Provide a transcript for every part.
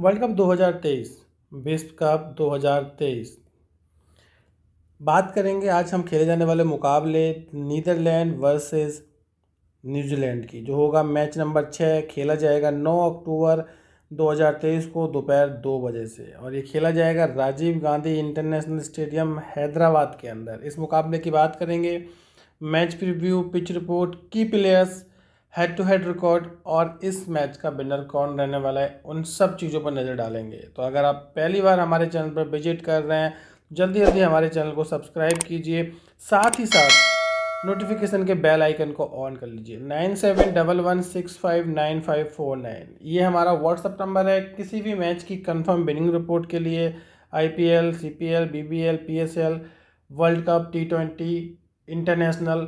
world cup 2023 विश्व cup 2023 बात करेंगे आज हम खेले जाने वाले मुकाबले नीदरलैंड वर्सेस न्यूजीलैंड की जो होगा मैच नंबर छः खेला जाएगा 9 अक्टूबर 2023 को दोपहर दो बजे से और ये खेला जाएगा राजीव गांधी इंटरनेशनल स्टेडियम हैदराबाद के अंदर इस मुकाबले की बात करेंगे मैच प्रीव्यू पिच रिपोर्ट की players head to head record और इस मैच का विनर कौन रहने वाला है उन सब चीज़ों पर नज़र डालेंगे तो अगर आप पहली बार हमारे चैनल पर विजिट कर रहे हैं जल्दी जल्दी हमारे चैनल को सब्सक्राइब कीजिए साथ ही साथ नोटिफिकेशन के बेल आइकन को ऑन कर लीजिए nine seven double one six five nine five four nine ये हमारा व्हाट्सअप नंबर है किसी भी मैच की कंफर्म विनिंग रिपोर्ट के लिए IPL CPL BBL PSL world cup T twenty international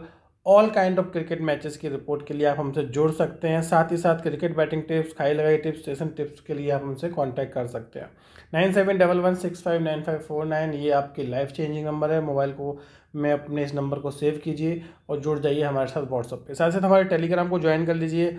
all kind of cricket matches की रिपोर्ट के लिए आप हमसे जुड़ सकते हैं साथ ही साथ क्रिकेट बैटिंग टिप्स खाई लगाई टिप्स स्टेशन टिप्स के लिए आप हमसे कांटेक्ट कर सकते हैं nine seven double one six five nine five four nine ये आपकी लाइफ चेंजिंग नंबर है मोबाइल को मैं अपने इस नंबर को सेव कीजिए और जुड़ जाइए हमारे साथ व्हाट्सअप पे साथ साथ हमारे टेलीग्राम को ज्वाइन कर लीजिए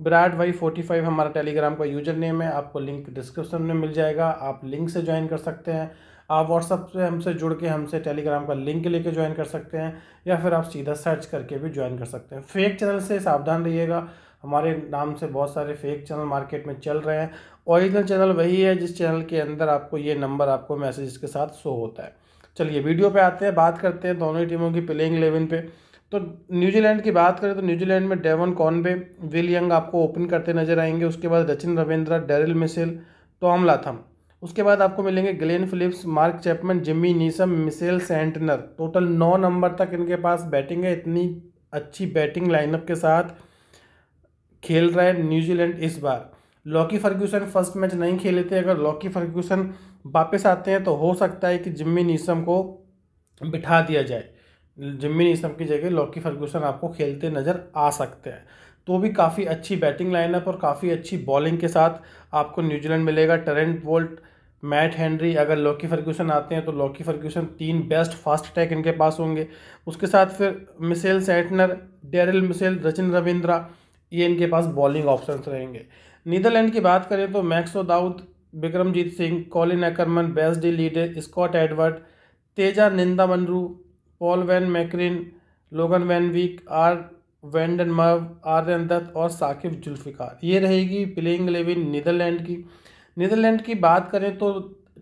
विराट वाई फोर्टी फाइव हमारा टेलीग्राम का यूजर नेम है आपको लिंक डिस्क्रिप्शन में मिल जाएगा आप लिंक से ज्वाइन कर सकते हैं आप व्हाट्सअप से हमसे जुड़ के हमसे टेलीग्राम का लिंक लेके ज्वाइन कर सकते हैं या फिर आप सीधा सर्च करके भी ज्वाइन कर सकते हैं फेक चैनल से सावधान रहिएगा हमारे नाम से बहुत सारे फेक चैनल मार्केट में चल रहे हैं ओरिजिनल चैनल वही है जिस चैनल के अंदर आपको ये नंबर आपको मैसेज के साथ शो होता है चलिए वीडियो पे आते हैं बात करते हैं दोनों ही टीमों की प्लेइंग इलेवन पे तो न्यूजीलैंड की बात करें तो न्यूजीलैंड में डेवन कॉनबे विल यंग आपको ओपन करते नजर आएंगे उसके बाद Rachin Ravindra Daryl Mitchell Tom Latham उसके बाद आपको मिलेंगे Glenn Phillips Mark Chapman Jimmy Neesham Mitchell Santner total नौ नंबर तक इनके पास बैटिंग है इतनी अच्छी बैटिंग लाइनअप के साथ खेल रहा है न्यूजीलैंड इस बार लॉकी फर्ग्यूसन फर्स्ट मैच नहीं खेले थे अगर लॉकी फर्ग्यूसन वापस आते हैं तो हो सकता है कि जिम्मी नीसम को बिठा दिया जाए जिम्मी नीसम की जगह लॉकी फर्ग्यूसन आपको खेलते नज़र आ सकते हैं तो भी काफ़ी अच्छी बैटिंग लाइनअप और काफ़ी अच्छी बॉलिंग के साथ आपको न्यूजीलैंड मिलेगा टेरेंट वोल्ट मैट हेनरी अगर लॉकी फर्ग्यूसन आते हैं तो लॉकी फर्ग्यूसन तीन बेस्ट फास्ट अटैक इनके पास होंगे उसके साथ फिर Mitchell Santner Daryl Mitchell Rachin Ravindra ये इनके पास बॉलिंग ऑप्शंस रहेंगे नीदरलैंड की बात करें तो Max O'Dowd Vikramjit Singh Colin Ackermann de Leede Scott Edward Teja Nidamanuru Paul van Meekeren Logan van Beek R van der Merwe Aryan Dutt और साकिब जुल्फ़िकार ये रहेगी प्लेइंग इलेवन नीदरलैंड की नीदरलैंड की बात करें तो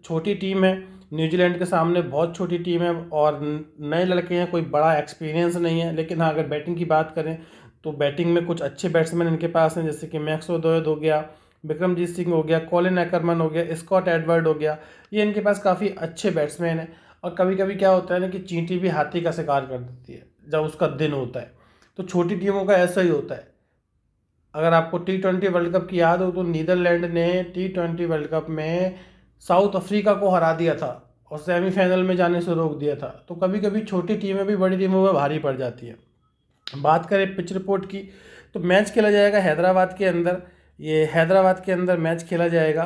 छोटी टीम है न्यूजीलैंड के सामने बहुत छोटी टीम है और नए लड़के हैं कोई बड़ा एक्सपीरियंस नहीं है लेकिन हाँ अगर बैटिंग की बात करें तो बैटिंग में कुछ अच्छे बैट्समैन इनके पास हैं जैसे कि मैक्स ओदोयद हो गया विक्रमजीत सिंह हो गया कॉलिन एकरमन हो गया स्कॉट एडवर्ड हो गया ये इनके पास काफ़ी अच्छे बैट्समैन हैं और कभी कभी क्या होता है ना कि चींटी भी हाथी का शिकार कर देती है जब उसका दिन होता है तो छोटी टीमों का ऐसा ही होता है अगर आपको टी ट्वेंटी वर्ल्ड कप की याद हो तो नीदरलैंड ने टी ट्वेंटी वर्ल्ड कप में साउथ अफ्रीका को हरा दिया था और सेमीफाइनल में जाने से रोक दिया था तो कभी कभी छोटी टीमें भी बड़ी टीमों पर भारी पड़ जाती है बात करें पिच रिपोर्ट की तो मैच खेला जाएगा हैदराबाद के अंदर ये हैदराबाद के अंदर मैच खेला जाएगा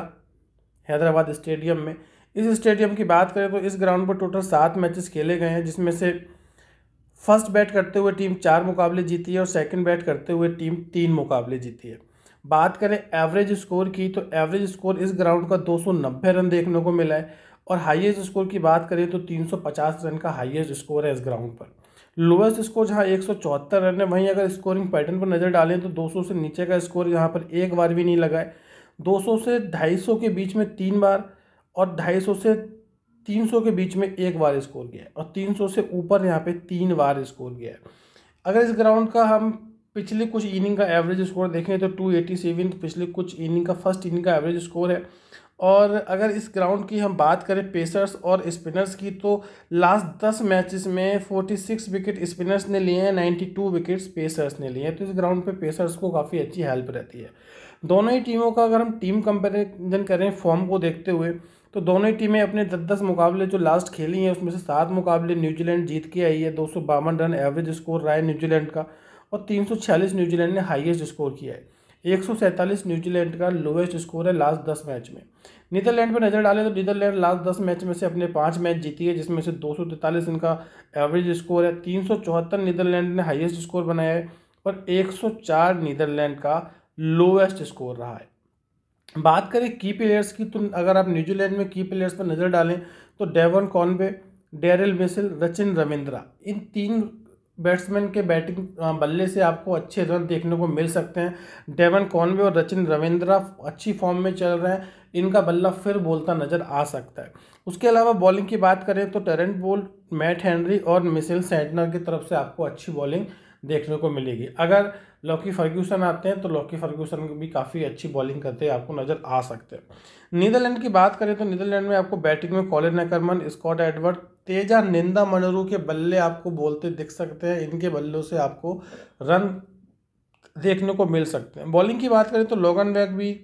हैदराबाद स्टेडियम में इस स्टेडियम की बात करें तो इस ग्राउंड पर टोटल सात मैचेस खेले गए हैं जिसमें से फर्स्ट बैट करते हुए टीम चार मुकाबले जीती है और सेकंड बैट करते हुए टीम तीन मुकाबले जीती है बात करें एवरेज स्कोर की तो एवरेज स्कोर इस ग्राउंड का 290 रन देखने को मिला है और हाईएस्ट स्कोर की बात करें तो 350 रन का हाईएस्ट स्कोर है इस ग्राउंड पर लोएस्ट स्कोर जहां एक रन है वहीं अगर स्कोरिंग पैटर्न पर नज़र डालें तो 200 से नीचे का स्कोर यहाँ पर एक बार भी नहीं लगा है 200 से 250 के बीच में तीन बार और 250 से 300 के बीच में एक बार स्कोर गया है और 300 से ऊपर यहाँ पे तीन बार स्कोर गया है अगर इस ग्राउंड का हम पिछले कुछ इनिंग का एवरेज स्कोर देखें तो टू एटी सेवन पिछले कुछ इनिंग का फर्स्ट इनिंग का एवरेज स्कोर है और अगर इस ग्राउंड की हम बात करें पेसर्स और स्पिनर्स की तो लास्ट दस मैचेस में फोर्टी सिक्स विकेट स्पिनर्स ने लिए हैं नाइन्टी टू विकेट्स पेसर्स ने लिए हैं तो इस ग्राउंड पे पेसर्स को काफ़ी अच्छी हेल्प रहती है दोनों ही टीमों का अगर हम टीम कंपेरिजन करें फॉर्म को देखते हुए तो दोनों ही टीमें अपने दस दस मुकाबले जो लास्ट खेली हैं उसमें से सात मुकाबले न्यूजीलैंड जीत के आई है दो रन एवरेज स्कोर रहा है न्यूजीलैंड का और तीन न्यूजीलैंड ने हाइएस्ट स्कोर किया है एक न्यूजीलैंड का लोएस्ट स्कोर है लास्ट दस मैच में नीदरलैंड पर नज़र डालें तो नीदरलैंड लास्ट दस मैच में से अपने पाँच मैच जीती है जिसमें से दो इनका एवरेज स्कोर है तीन नीदरलैंड ने हाईएस्ट स्कोर बनाया है और 104 नीदरलैंड का लोएस्ट स्कोर रहा है बात करें की प्लेयर्स की तो अगर आप न्यूजीलैंड में की प्लेयर्स पर नज़र डालें तो Devon Conway Daryl Mitchell Rachin Ravindra इन तीन बैट्समैन के बैटिंग बल्ले से आपको अच्छे रन देखने को मिल सकते हैं डेवन कॉनवे और रचिन रविंद्रा अच्छी फॉर्म में चल रहे हैं इनका बल्ला फिर बोलता नज़र आ सकता है उसके अलावा बॉलिंग की बात करें तो टेरेंट बोल्ट मैट हेनरी और मिसेल सैटनर की तरफ से आपको अच्छी बॉलिंग देखने को मिलेगी अगर लॉकी फर्ग्यूसन आते हैं तो लॉकी फर्ग्यूसन भी काफ़ी अच्छी बॉलिंग करते हैं आपको नज़र आ सकते हैं नीदरलैंड की बात करें तो नीदरलैंड में आपको बैटिंग में Colin Ackermann Scott Edward Teja Nidamanuru के बल्ले आपको बोलते दिख सकते हैं इनके बल्लों से आपको रन देखने को मिल सकते हैं बॉलिंग की बात करें तो लोगन वैग भी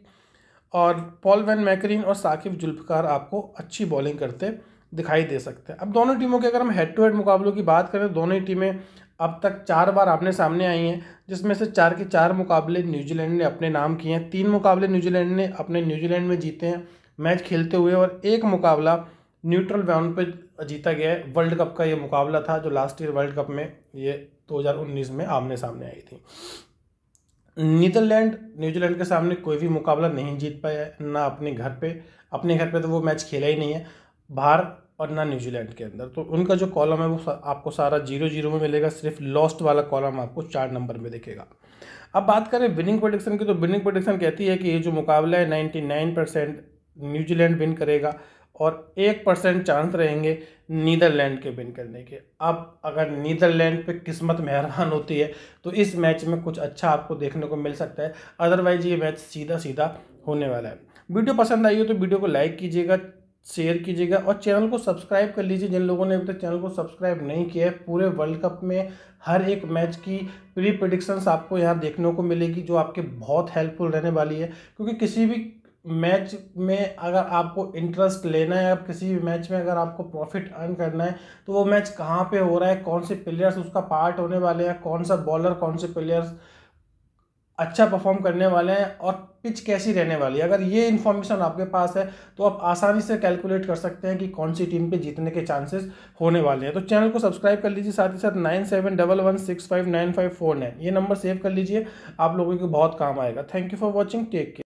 और पॉल वैन मैकरीन और साकिब जुल्फकार आपको अच्छी बॉलिंग करते दिखाई दे सकते हैं अब दोनों टीमों के अगर हम हेड टू हेड मुकाबलों की बात करें तो दोनों ही टीमें अब तक चार बार आपने सामने आई हैं जिसमें से चार के चार मुकाबले न्यूजीलैंड ने अपने नाम किए हैं तीन मुकाबले न्यूजीलैंड ने अपने न्यूजीलैंड में जीते हैं मैच खेलते हुए और एक मुकाबला न्यूट्रल ग्राउंड पर जीता गया है वर्ल्ड कप का ये मुकाबला था जो लास्ट ईयर वर्ल्ड कप में ये 2019 में आमने सामने आई थी नीदरलैंड न्यूजीलैंड के सामने कोई भी मुकाबला नहीं जीत पाया है ना अपने घर पे अपने घर पे तो वो मैच खेला ही नहीं है बाहर और ना न्यूजीलैंड के अंदर तो उनका जो कॉलम है वो आपको सारा जीरो जीरो में मिलेगा सिर्फ लॉस्ट वाला कॉलम आपको चार नंबर में दिखेगा अब बात करें विनिंग प्रोडिक्शन की तो विनिंग प्रोडिक्शन कहती है कि ये जो मुकाबला है ninety nine percent New Zealand win करेगा और एक परसेंट चांस रहेंगे नीदरलैंड के विन करने के अब अगर नीदरलैंड पे किस्मत मेहरबान होती है तो इस मैच में कुछ अच्छा आपको देखने को मिल सकता है अदरवाइज ये मैच सीधा सीधा होने वाला है वीडियो पसंद आई हो तो वीडियो को लाइक कीजिएगा शेयर कीजिएगा और चैनल को सब्सक्राइब कर लीजिए जिन लोगों ने अभी तक चैनल को सब्सक्राइब नहीं किया है पूरे वर्ल्ड कप में हर एक मैच की प्री प्रडिक्शंस आपको यहाँ देखने को मिलेगी जो आपके बहुत हेल्पफुल रहने वाली है क्योंकि किसी भी मैच में अगर आपको इंटरेस्ट लेना है अब किसी भी मैच में अगर आपको प्रॉफिट अर्न करना है तो वो मैच कहाँ पे हो रहा है कौन से प्लेयर्स उसका पार्ट होने वाले हैं कौन सा बॉलर कौन से प्लेयर्स अच्छा परफॉर्म करने वाले हैं और पिच कैसी रहने वाली है अगर ये इन्फॉर्मेशन आपके पास है तो आप आसानी से कैलकुलेट कर सकते हैं कि कौन सी टीम पे जीतने के चांसेस होने वाले हैं तो चैनल को सब्सक्राइब कर लीजिए साथ ही साथ nine seven double one six five nine five four nine ये नंबर सेव कर लीजिए आप लोगों के बहुत काम आएगा thank you for watching take care